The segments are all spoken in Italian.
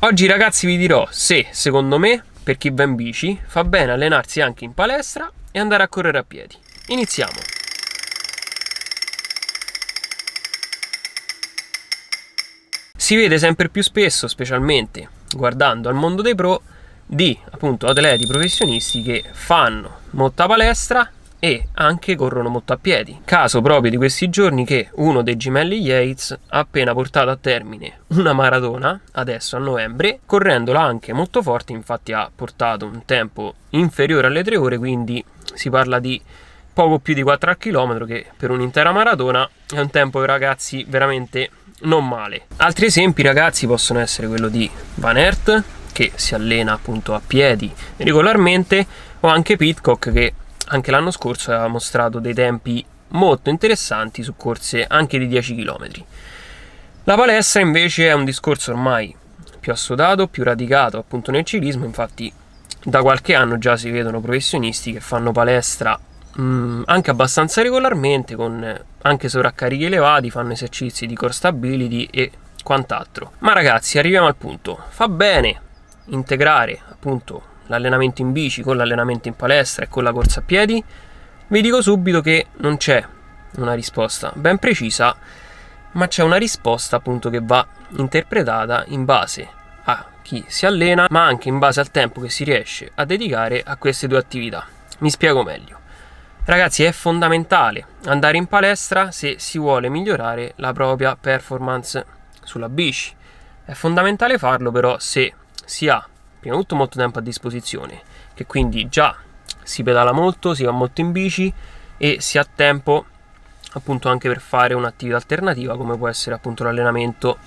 Oggi ragazzi vi dirò se, secondo me, per chi va in bici, fa bene allenarsi anche in palestra e andare a correre a piedi. Iniziamo! Si vede sempre più spesso, specialmente guardando al mondo dei pro, di appunto atleti professionisti che fanno molta palestra e anche corrono molto a piedi. Caso proprio di questi giorni che uno dei gemelli Yates ha appena portato a termine una maratona, adesso a novembre, correndola anche molto forte, infatti ha portato un tempo inferiore alle 3 ore, quindi si parla di poco più di 4 km che per un'intera maratona è un tempo ragazzi veramente non male. Altri esempi ragazzi possono essere quello di Van Aert che si allena appunto a piedi regolarmente o anche Pitcock che anche l'anno scorso aveva mostrato dei tempi molto interessanti su corse anche di 10 km. La palestra invece è un discorso ormai più assodato, più radicato appunto nel ciclismo, infatti da qualche anno già si vedono professionisti che fanno palestra mh, mm, anche abbastanza regolarmente, con eh, anche sovraccarichi elevati, fanno esercizi di core stability e quant'altro. Ma ragazzi, arriviamo al punto. Fa bene integrare appunto l'allenamento in bici con l'allenamento in palestra e con la corsa a piedi? Vi dico subito che non c'è una risposta ben precisa, ma c'è una risposta appunto che va interpretata in base a chi si allena, ma anche in base al tempo che si riesce a dedicare a queste due attività. Mi spiego meglio. Ragazzi, è fondamentale andare in palestra se si vuole migliorare la propria performance sulla bici. È fondamentale farlo però se si ha prima di tutto molto tempo a disposizione, che quindi già si pedala molto, si va molto in bici e si ha tempo appunto anche per fare un'attività alternativa come può essere appunto l'allenamento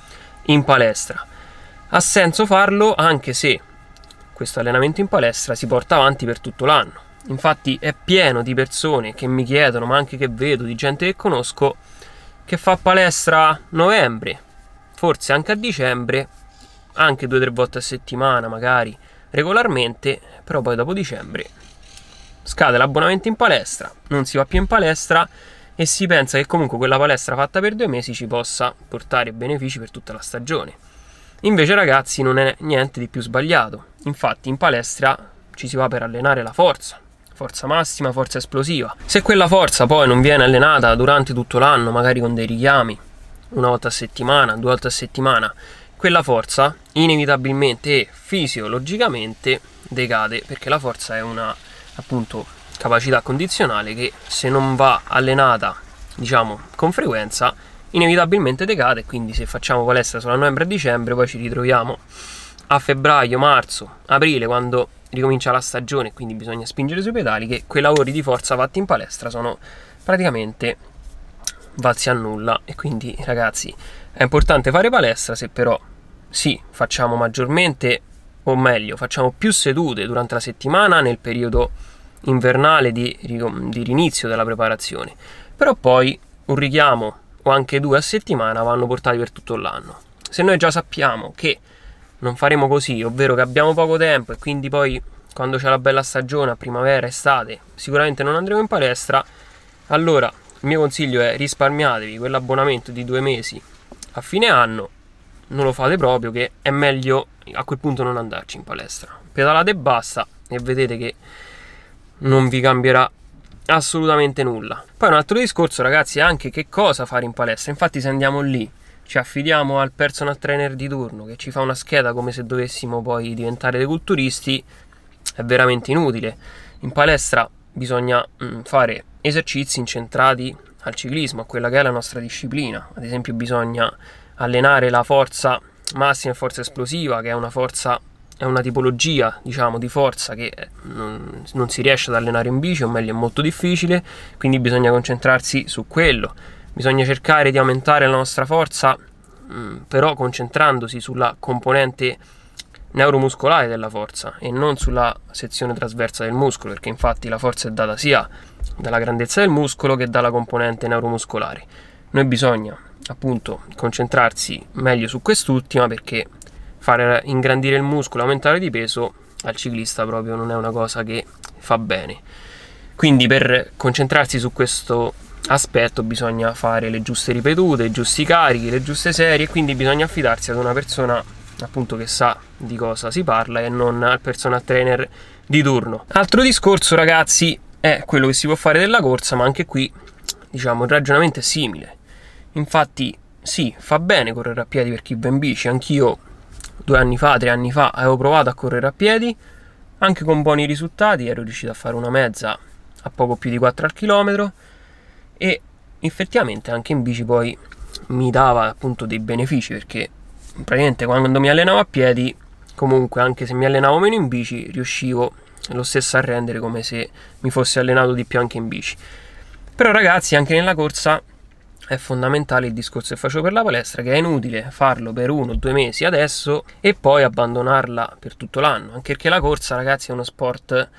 in palestra. Ha senso farlo anche se questo allenamento in palestra si porta avanti per tutto l'anno. Infatti è pieno di persone che mi chiedono, ma anche che vedo, di gente che conosco, che fa palestra a novembre, forse anche a dicembre, anche due o tre volte a settimana magari, regolarmente, però poi dopo dicembre scade l'abbonamento in palestra, non si va più in palestra e si pensa che comunque quella palestra fatta per due mesi ci possa portare benefici per tutta la stagione. Invece ragazzi non è niente di più sbagliato, infatti in palestra ci si va per allenare la forza, forza massima, forza esplosiva. Se quella forza poi non viene allenata durante tutto l'anno, magari con dei richiami, una volta a settimana, due volte a settimana, quella forza inevitabilmente e fisiologicamente decade perché la forza è una appunto capacità condizionale che se non va allenata diciamo con frequenza inevitabilmente decade quindi se facciamo palestra solo a novembre e dicembre poi ci ritroviamo a febbraio, marzo, aprile quando ricomincia la stagione quindi bisogna spingere sui pedali che quei lavori di forza fatti in palestra sono praticamente valsi a nulla e quindi ragazzi è importante fare palestra se però sì, facciamo maggiormente, o meglio, facciamo più sedute durante la settimana nel periodo invernale di, di rinizio della preparazione, però poi un richiamo o anche due a settimana vanno portati per tutto l'anno. Se noi già sappiamo che non faremo così, ovvero che abbiamo poco tempo e quindi poi quando c'è la bella stagione, a primavera, estate, sicuramente non andremo in palestra, allora il mio consiglio è risparmiatevi quell'abbonamento di due mesi a fine anno non lo fate proprio che è meglio a quel punto non andarci in palestra. Pedalate e basta e vedete che non vi cambierà assolutamente nulla. Poi un altro discorso ragazzi è anche che cosa fare in palestra. Infatti se andiamo lì ci affidiamo al personal trainer di turno che ci fa una scheda come se dovessimo poi diventare dei culturisti è veramente inutile. In palestra bisogna mm, fare esercizi incentrati al ciclismo, a quella che è la nostra disciplina. Ad esempio bisogna allenare la forza massima e forza esplosiva, che è una forza è una tipologia diciamo, di forza che eh, non, non, si riesce ad allenare in bici, o meglio è molto difficile, quindi bisogna concentrarsi su quello. Bisogna cercare di aumentare la nostra forza, mh, mm, però concentrandosi sulla componente neuromuscolare della forza e non sulla sezione trasversa del muscolo, perché infatti la forza è data sia dalla grandezza del muscolo che dalla componente neuromuscolare. Noi bisogna appunto concentrarsi meglio su quest'ultima perché fare ingrandire il muscolo, aumentare di peso al ciclista proprio non è una cosa che fa bene. Quindi per concentrarsi su questo aspetto bisogna fare le giuste ripetute, i giusti carichi, le giuste serie, quindi bisogna affidarsi ad una persona appunto che sa di cosa si parla e non al personal trainer di turno. Altro discorso ragazzi è quello che si può fare della corsa, ma anche qui diciamo il ragionamento è simile. Infatti, sì, fa bene correre a piedi per chi va in bici. Anch'io due anni fa, tre anni fa, avevo provato a correre a piedi, anche con buoni risultati, ero riuscito a fare una mezza a poco più di 4 al chilometro e effettivamente anche in bici poi mi dava appunto dei benefici perché praticamente quando mi allenavo a piedi comunque anche se mi allenavo meno in bici riuscivo lo stesso a rendere come se mi fossi allenato di più anche in bici però ragazzi anche nella corsa è fondamentale il discorso che faccio per la palestra, che è inutile farlo per uno o due mesi adesso e poi abbandonarla per tutto l'anno, anche perché la corsa, ragazzi, è uno sport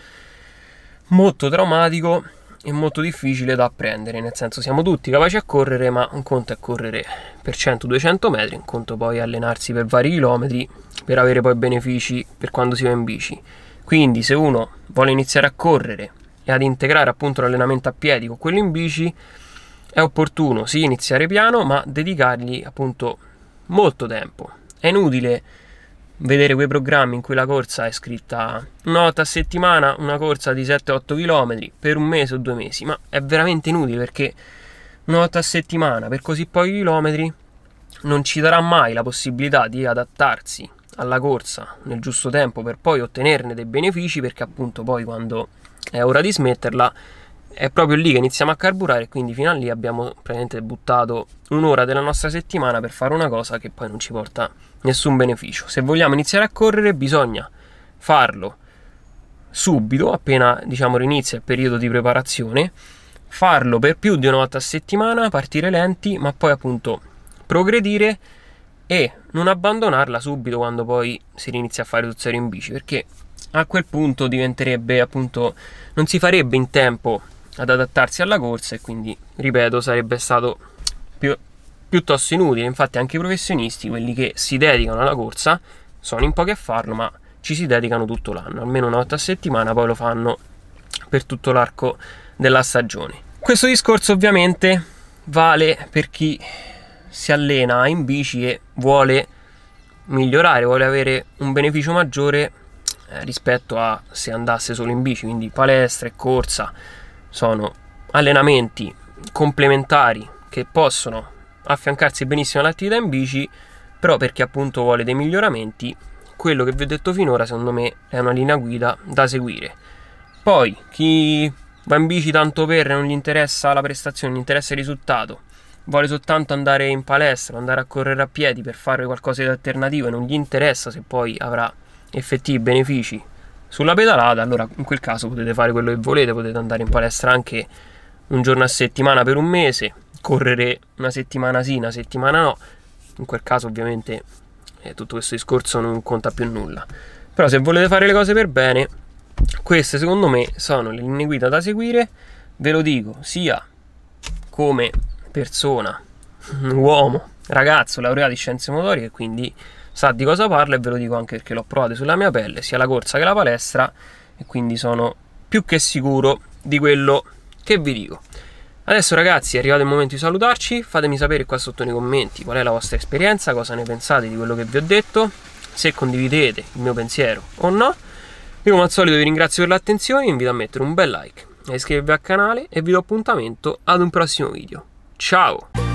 molto traumatico e molto difficile da apprendere, nel senso siamo tutti capaci a correre, ma un conto è correre per 100-200 metri, un conto poi allenarsi per vari chilometri per avere poi benefici per quando si va in bici. Quindi se uno vuole iniziare a correre e ad integrare appunto l'allenamento a piedi con quello in bici, è opportuno, sì, iniziare piano, ma dedicargli appunto molto tempo. È inutile vedere quei programmi in cui la corsa è scritta una volta a settimana, una corsa di 7-8 km per un mese o due mesi, ma è veramente inutile perché una volta a settimana per così pochi chilometri non ci darà mai la possibilità di adattarsi alla corsa nel giusto tempo per poi ottenerne dei benefici perché appunto poi quando è ora di smetterla è proprio lì che iniziamo a carburare, quindi fino a lì abbiamo praticamente buttato un'ora della nostra settimana per fare una cosa che poi non ci porta nessun beneficio. Se vogliamo iniziare a correre bisogna farlo subito, appena diciamo rinizia il periodo di preparazione, farlo per più di una volta a settimana, partire lenti, ma poi appunto progredire e non abbandonarla subito quando poi si inizia a fare tutto serio in bici, perché a quel punto diventerebbe appunto non si farebbe in tempo ad adattarsi alla corsa e quindi, ripeto, sarebbe stato più, piuttosto inutile. Infatti anche i professionisti, quelli che si dedicano alla corsa, sono in pochi a farlo, ma ci si dedicano tutto l'anno, almeno una volta a settimana, poi lo fanno per tutto l'arco della stagione. Questo discorso ovviamente vale per chi si allena in bici e vuole migliorare, vuole avere un beneficio maggiore eh, rispetto a se andasse solo in bici, quindi palestra e corsa sono allenamenti complementari che possono affiancarsi benissimo all'attività in bici, però per chi appunto vuole dei miglioramenti, quello che vi ho detto finora secondo me è una linea guida da seguire. Poi chi va in bici tanto per non gli interessa la prestazione, gli interessa il risultato, vuole soltanto andare in palestra, andare a correre a piedi per fare qualcosa di alternativo e non gli interessa se poi avrà effettivi benefici sulla pedalata, allora in quel caso potete fare quello che volete, potete andare in palestra anche un giorno a settimana per un mese, correre una settimana sì, una settimana no, in quel caso ovviamente eh, tutto questo discorso non conta più nulla. Però se volete fare le cose per bene, queste secondo me sono le linee guida da seguire, ve lo dico, sia come persona, uomo, ragazzo laureato in scienze motorie, e quindi sa di cosa parlo e ve lo dico anche perché l'ho provato sulla mia pelle, sia la corsa che la palestra, e quindi sono più che sicuro di quello che vi dico. Adesso ragazzi è arrivato il momento di salutarci, fatemi sapere qua sotto nei commenti qual è la vostra esperienza, cosa ne pensate di quello che vi ho detto, se condividete il mio pensiero o no. Io come al solito vi ringrazio per l'attenzione, vi invito a mettere un bel like, iscrivervi al canale e vi do appuntamento ad un prossimo video. Ciao!